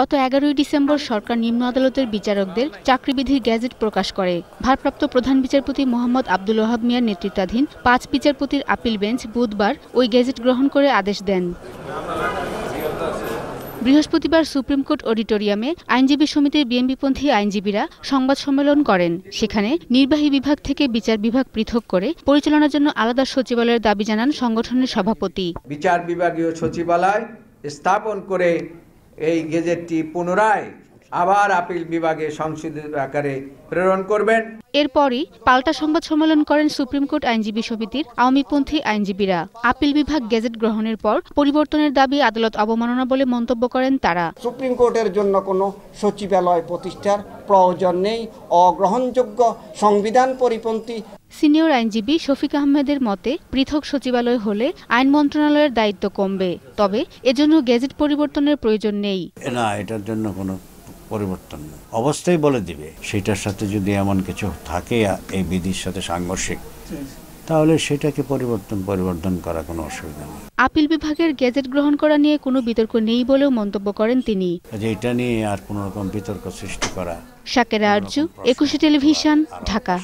গত এগারোই ডিসেম্বর সরকার নিম্ন আদালতের বিচারকদের চাকরিবিধির গ্যাজেট প্রকাশ করে ভারপ্রাপ্ত প্রধান বিচারপতি মোহাম্মদ আব্দুল ওহাব মিয়ার নেতৃত্বাধীন পাঁচ বিচারপতির আপিল বেঞ্চ বুধবার ওই গ্যাজেট গ্রহণ করে আদেশ দেন বৃহস্পতিবার সুপ্রিম কোর্ট অডিটোরিয়ামে আইনজীবী সমিতির বিএনপিপন্থী আইনজীবীরা সংবাদ সম্মেলন করেন সেখানে নির্বাহী বিভাগ থেকে বিচার বিভাগ পৃথক করে পরিচালনার জন্য আলাদা সচিবালয়ের দাবি জানান সংগঠনের সভাপতি বিচার বিভাগীয় সচিবালয় স্থাপন করে এই গেজেটটি পুনরায় আবার আপিল বিভাগে সংশোধিত আকারে প্রেরণ করবেন এরপরই পাল্টা সংবাদ সম্মেলন করেন সুপ্রিম কোর্ট আইনজীবী সমিতির আওয়ামীপন্থী আইনজীবীরা আপিল বিভাগ গেজেট গ্রহণের পর পরিবর্তনের দাবি আদালত অবমাননা বলে মন্তব্য করেন তারা সুপ্রিম কোর্টের জন্য কোনো সচিবালয় প্রতিষ্ঠার প্রয়োজন নেই অগ্রহণযোগ্য সংবিধান পরিপন্থী সিনিয়র আইনজীবী শফিক আহমেদের মতে পৃথক সচিবালয় হলে আইন মন্ত্রণালয়ের দায়িত্ব কমবে তবে এজন্য গ্যাজেট পরিবর্তনের প্রয়োজন নেই না এটার জন্য কোনো পরিবর্তন অবস্থাই বলে দিবে সেটার সাথে যদি এমন কিছু থাকে এই বিধির সাথে সাংঘর্ষিক তাহলে সেটাকে পরিবর্তন পরিবর্তন করা কোনো অসুবিধা নেই আপিল বিভাগের গ্যাজেট গ্রহণ করা নিয়ে কোনো বিতর্ক নেই বলেও মন্তব্য করেন তিনি যে আচ্ছা, এটা নিয়ে আর কোনো রকম বিতর্ক সৃষ্টি করা শাকেরা আরজু একুশে টেলিভিশন ঢাকা